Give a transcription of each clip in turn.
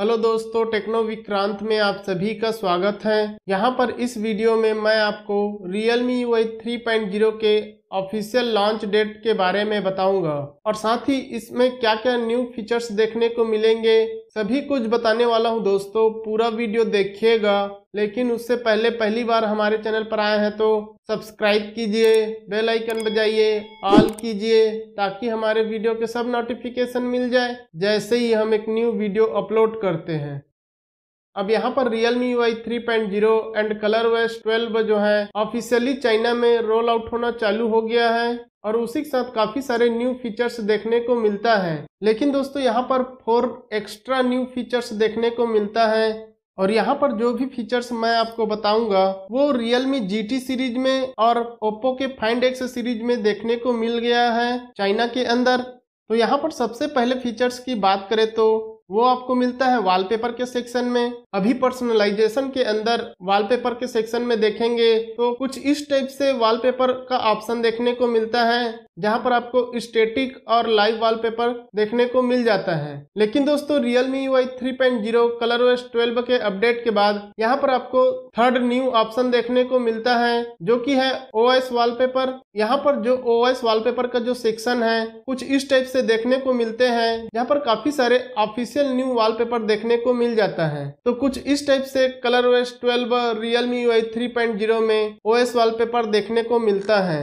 hello दोस्तों techno Vikrant में आप सभी का स्वागत है यहाँ पर इस वीडियो में मैं आपको Realme UI 3.0 के ऑफिशियल लॉन्च डेट के बारे में बताऊंगा और साथ ही इसमें क्या क्या न्यू फीचर्स देखने को मिलेंगे सभी कुछ बताने वाला हूँ दोस्तों पूरा वीडियो देखिएगा लेकिन उससे पहले पहली बार हमारे चैनल पर आए हैं तो सब्सक्राइब कीजिए बेल आइकन बजाइए ऑल कीजिए ताकि हमारे वीडियो के सब नोटिफिकेशन मिल जाए जैसे ही हम एक न्यू वीडियो अपलोड करते हैं अब यहाँ पर Realme Y three point zero and ColorOS twelve जो है ऑफिशियली चाइना में रोल आउट होना चालू हो गया है और उसी के साथ काफ़ी सारे न्यू फीचर्स देखने को मिलता है लेकिन दोस्तों यहाँ पर फोर एक्स्ट्रा न्यू फीचर्स देखने को मिलता है और यहाँ पर जो भी फीचर्स मैं आपको बताऊंगा वो Realme GT सीरीज में और Oppo के Find X सीरीज में देखने को मिल गया है चाइना के अंदर तो यहाँ पर सबसे पहले फीचर्स की बात करें तो वो आपको मिलता है वॉलपेपर के सेक्शन में अभी पर्सनलाइजेशन के अंदर वॉलपेपर के सेक्शन में देखेंगे तो कुछ इस टाइप से वॉलपेपर का ऑप्शन देखने को मिलता है जहां पर आपको स्टेटिक और लाइव वॉलपेपर देखने को मिल जाता है लेकिन दोस्तों Realme Y three point zero ColorOS twelve के अपडेट के बाद यहाँ पर आपको थर्ड न्यू ऑप्शन देखने को मिलता है जो कि है ओ एस वॉलपेपर यहाँ पर जो ओ एस वॉलपेपर का जो सेक्शन है कुछ इस टाइप से देखने को मिलते हैं यहाँ पर काफी सारे ऑफिस ऑफिशियल न्यू वॉलपेपर देखने को मिल जाता है तो कुछ इस टाइप से ColorOS twelve Realme U I three point zero में ओएस वॉलपेपर देखने को मिलता है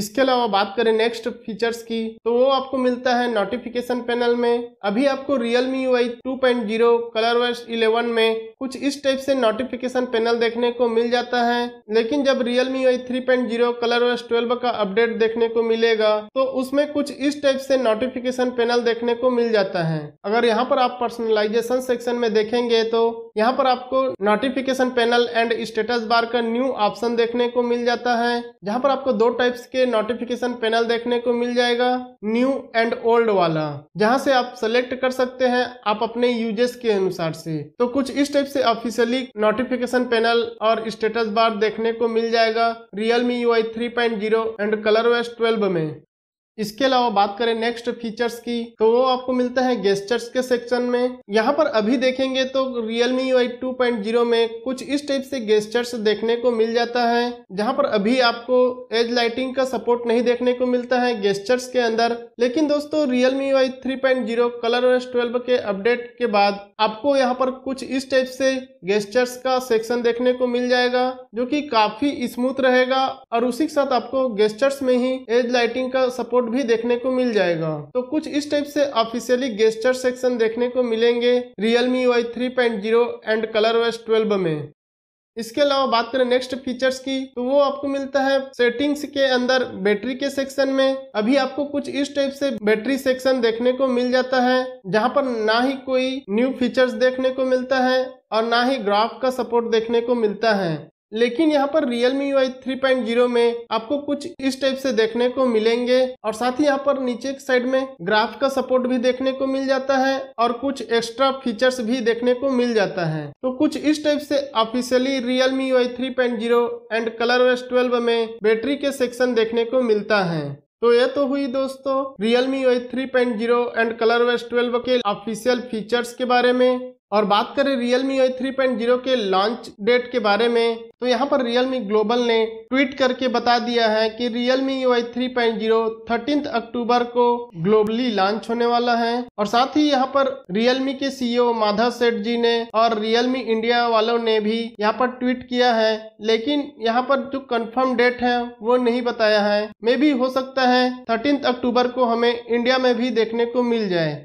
इसके अलावा बात करें नेक्स्ट फीचर्स की तो वो आपको मिलता है नोटिफिकेशन पैनल में अभी आपको Realme Y two point zero ColorOS eleven में कुछ इस टाइप से नोटिफिकेशन पैनल देखने को मिल जाता है लेकिन जब Realme Y three point zero ColorOS twelve का अपडेट देखने को मिलेगा तो उसमें कुछ इस टाइप से नोटिफिकेशन पैनल देखने को मिल जाता है अगर यहाँ पर आप पर्सनलाइजेशन सेक्शन में देखेंगे तो यहाँ पर आपको notification panel and status bar का न्यू ऑप्शन देखने को मिल जाता है जहाँ पर आपको दो टाइप्स के लिए नोटिफिकेशन पैनल देखने को मिल जाएगा न्यू एंड ओल्ड वाला जहां से आप सेलेक्ट कर सकते हैं आप अपने यूजेस के अनुसार से तो कुछ इस टाइप से ऑफिशियली नोटिफिकेशन पैनल और स्टेटस बार देखने को मिल जाएगा Realme U I three point zero and ColorOS twelve में इसके अलावा बात करें नेक्स्ट फीचर्स की तो वो आपको मिलता है गेस्टर्स के सेक्शन में यहाँ पर अभी देखेंगे तो Realme UI 2.0 में कुछ इस टाइप से गेस्टर्स देखने को मिल जाता है जहाँ पर अभी आपको एज लाइटिंग का सपोर्ट नहीं देखने को मिलता है गेस्टर्स के अंदर लेकिन दोस्तों Realme UI 3.0 कलरओएस ट्वेल्व के अपडेट के बाद आपको यहाँ पर कुछ इस टाइप से गेस्टर्स का सेक्शन देखने को मिल जाएगा जो की काफी स्मूथ रहेगा और उसी के साथ आपको गेस्टर्स में ही एज लाइटिंग का सपोर्ट कोड भी देखने को मिल जाएगा तो कुछ इस टाइप से ऑफिशियली गेस्टर सेक्शन देखने को मिलेंगे Realme Y three point zero and ColorOS twelve में इसके अलावा बात करें नेक्स्ट फीचर्स की तो वो आपको मिलता है सेटिंग्स के अंदर बैटरी के सेक्शन में अभी आपको कुछ इस टाइप से बैटरी सेक्शन देखने को मिल जाता है जहां पर ना ही कोई न्यू फीचर्स देखने को मिलता है और ना ही ग्राफ का सपोर्ट देखने को मिलता है लेकिन यहाँ पर Realme Y three point zero में आपको कुछ इस टाइप से देखने को मिलेंगे और साथ ही यहाँ पर नीचे साइड में ग्राफ का सपोर्ट भी देखने को मिल जाता है और कुछ एक्स्ट्रा फीचर्स भी देखने को मिल जाता है तो कुछ इस टाइप से officially Realme Y three point zero and ColorOS twelve में बैटरी के सेक्शन देखने को मिलता है तो ये तो हुई दोस्तों Realme Y three point zero and ColorOS twelve के ऑफिशियल फीचर्स के बारे में और बात करें Realme पॉइंट जीरो के लॉन्च डेट के बारे में तो यहाँ पर Realme ग्लोबल ने ट्वीट करके बता दिया है कि Realme पॉइंट जीरो 13 अक्टूबर को ग्लोबली लॉन्च होने वाला है और साथ ही यहाँ पर Realme के सीईओ e माधव सेठ जी ने और Realme इंडिया वालों ने भी यहाँ पर ट्वीट किया है लेकिन यहाँ पर जो कंफर्म डेट है वो नहीं बताया है मे भी हो सकता है थर्टीन अक्टूबर को हमें इंडिया में भी देखने को मिल जाए